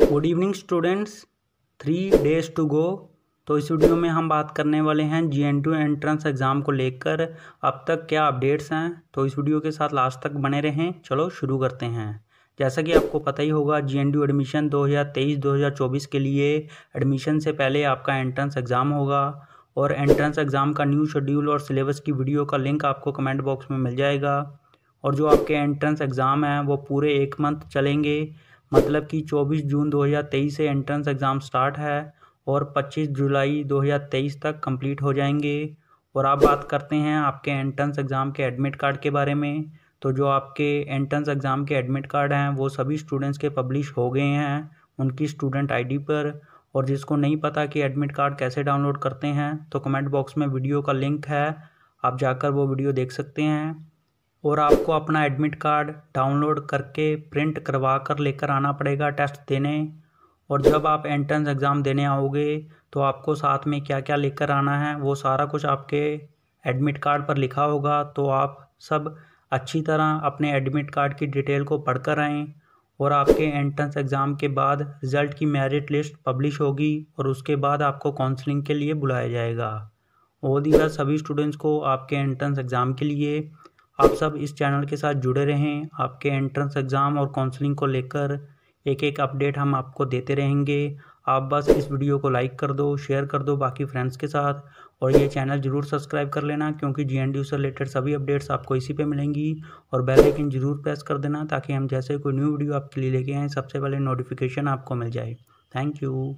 good evening students three days to go तो इस video में हम बात करने वाले हैं जी एन टू एंट्रेंस एग्ज़ाम को लेकर अब तक क्या अपडेट्स हैं तो इस वीडियो के साथ लास्ट तक बने रहें चलो शुरू करते हैं जैसा कि आपको पता ही होगा जी एन डी एडमिशन 2023-2024 के लिए एडमिशन से पहले आपका एंट्रेंस एग्ज़ाम होगा और एंट्रेंस एग्ज़ाम का न्यू शेड्यूल और सिलेबस की वीडियो का लिंक आपको कमेंट बॉक्स में मिल जाएगा और जो आपके एंट्रेंस एग्ज़ाम हैं वो पूरे एक मंथ चलेंगे मतलब कि 24 जून 2023 से एंट्रेंस एग्ज़ाम स्टार्ट है और 25 जुलाई 2023 तक कंप्लीट हो जाएंगे और आप बात करते हैं आपके एंट्रेंस एग्ज़ाम के एडमिट कार्ड के बारे में तो जो आपके एंट्रेंस एग्ज़ाम के एडमिट कार्ड हैं वो सभी स्टूडेंट्स के पब्लिश हो गए हैं उनकी स्टूडेंट आईडी पर और जिसको नहीं पता कि एडमिट कार्ड कैसे डाउनलोड करते हैं तो कमेंट बॉक्स में वीडियो का लिंक है आप जाकर वो वीडियो देख सकते हैं और आपको अपना एडमिट कार्ड डाउनलोड करके प्रिंट करवा कर लेकर आना पड़ेगा टेस्ट देने और जब आप एंट्रेंस एग्ज़ाम देने आओगे तो आपको साथ में क्या क्या लेकर आना है वो सारा कुछ आपके एडमिट कार्ड पर लिखा होगा तो आप सब अच्छी तरह अपने एडमिट कार्ड की डिटेल को पढ़ कर आएँ और आपके एंट्रेंस एग्ज़ाम के बाद रिज़ल्ट की मेरिट लिस्ट पब्लिश होगी और उसके बाद आपको काउंसलिंग के लिए बुलाया जाएगा और दीगर सभी स्टूडेंट्स को आपके एंट्रेंस एग्ज़ाम के लिए आप सब इस चैनल के साथ जुड़े रहें आपके एंट्रेंस एग्ज़ाम और काउंसलिंग को लेकर एक एक अपडेट हम आपको देते रहेंगे आप बस इस वीडियो को लाइक कर दो शेयर कर दो बाकी फ्रेंड्स के साथ और ये चैनल ज़रूर सब्सक्राइब कर लेना क्योंकि जी एन से रिलेटेड सभी अपडेट्स आपको इसी पे मिलेंगी और बेल आइकन जरूर प्रेस कर देना ताकि हम जैसे कोई न्यू वीडियो आपके लिए लेके आएँ सबसे पहले नोटिफिकेशन आपको मिल जाए थैंक यू